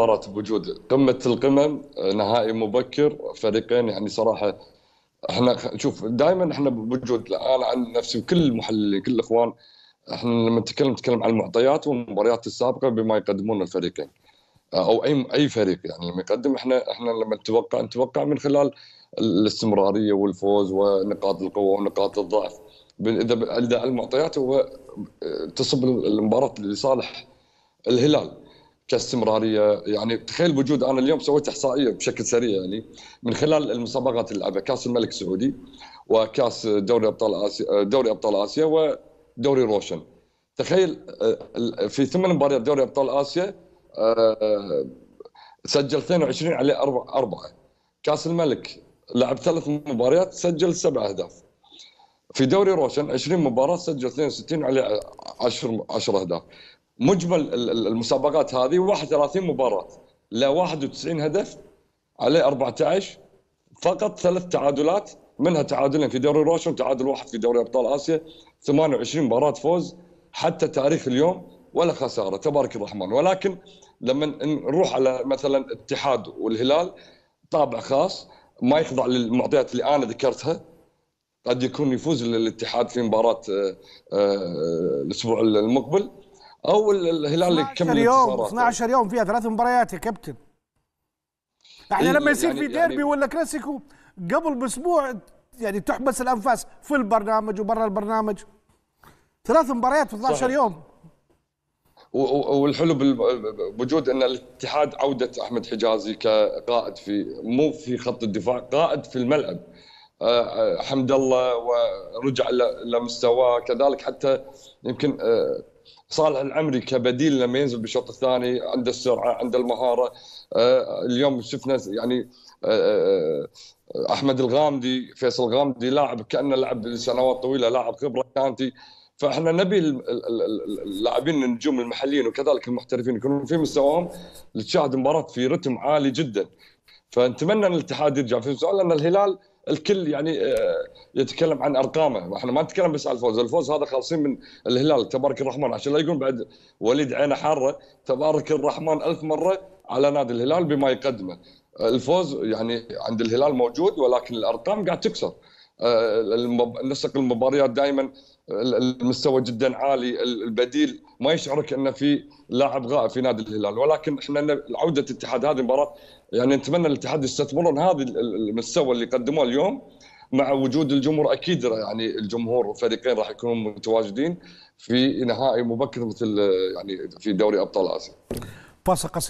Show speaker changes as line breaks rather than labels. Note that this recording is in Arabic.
مباراة بوجود قمة القمم آه، نهائي مبكر فريقين يعني صراحة احنا شوف دائما احنا بوجود انا عن نفسي وكل المحللين كل الاخوان احنا لما نتكلم نتكلم عن المعطيات والمباريات السابقة بما يقدمون الفريقين آه، او اي اي فريق يعني لما يقدم احنا احنا لما نتوقع نتوقع من خلال الاستمرارية والفوز ونقاط القوة ونقاط الضعف اذا المعطيات هو آه، تصب المباراة لصالح الهلال كاستمراريه يعني تخيل وجود انا اليوم سويت احصائيه بشكل سريع يعني من خلال المسابقات اللي لعبها كاس الملك السعودي وكاس دوري ابطال اسيا دوري ابطال اسيا ودوري روشن تخيل آه، في ثمان مباريات دوري ابطال اسيا آه، سجل 22 عليه أربعة كاس الملك لعب ثلاث مباريات سجل سبع اهداف في دوري روشن 20 مباراه سجل 62 على 10 10 اهداف مجمل المسابقات هذه 31 مباراه ل 91 هدف عليه 14 فقط ثلاث تعادلات منها تعادلين في دوري روشن تعادل واحد في دوري ابطال اسيا 28 مباراه فوز حتى تاريخ اليوم ولا خساره تبارك الرحمن ولكن لما نروح على مثلا الاتحاد والهلال طابع خاص ما يخضع للمعطيات اللي انا ذكرتها قد يكون يفوز الاتحاد في مباراه آه، آه، الاسبوع المقبل او الهلال اللي كمل يوم 12 يوم فيها ثلاث مباريات يا كابتن احنا يعني لما يصير يعني في يعني ديربي يعني ولا كلاسيكو قبل باسبوع يعني تحبس الانفاس في البرنامج وبرا البرنامج ثلاث مباريات في 12 يوم والحلو بوجود ان الاتحاد عوده احمد حجازي كقائد في مو في خط الدفاع قائد في الملعب آه، آه، حمد الله ورجع لمستواه كذلك حتى يمكن آه، صالح العمري كبديل لما ينزل بالشوط الثاني عنده السرعه عنده المهاره آه، اليوم شفنا يعني آه، آه، احمد الغامدي فيصل الغامدي لاعب كانه لعب لسنوات طويله لاعب خبره كانتي فاحنا نبي اللاعبين النجوم المحليين وكذلك المحترفين يكونون في مستواهم لتشاهد مباراه في رتم عالي جدا فنتمنى ان الاتحاد يرجع في سؤال لان الهلال الكل يعني آه، يتكلم عن ارقامه واحنا ما نتكلم بس على الفوز الفوز هذا خالصين من الهلال تبارك الرحمن عشان لا يقول بعد وليد عينه حاره تبارك الرحمن ألف مره على نادي الهلال بما يقدمه الفوز يعني عند الهلال موجود ولكن الارقام قاعد تكسر آه، نسق المباريات دائما المستوى جدا عالي البديل ما يشعرك انه في لاعب غائب في نادي الهلال ولكن احنا عوده الاتحاد هذه المباراه يعني نتمنى الاتحاد يستثمرون هذا المستوى اللي قدموه اليوم مع وجود الجمهور اكيد يعني الجمهور فريقين راح يكونوا متواجدين في نهائي مبكر مثل آه، يعني في دوري ابطال اسيا.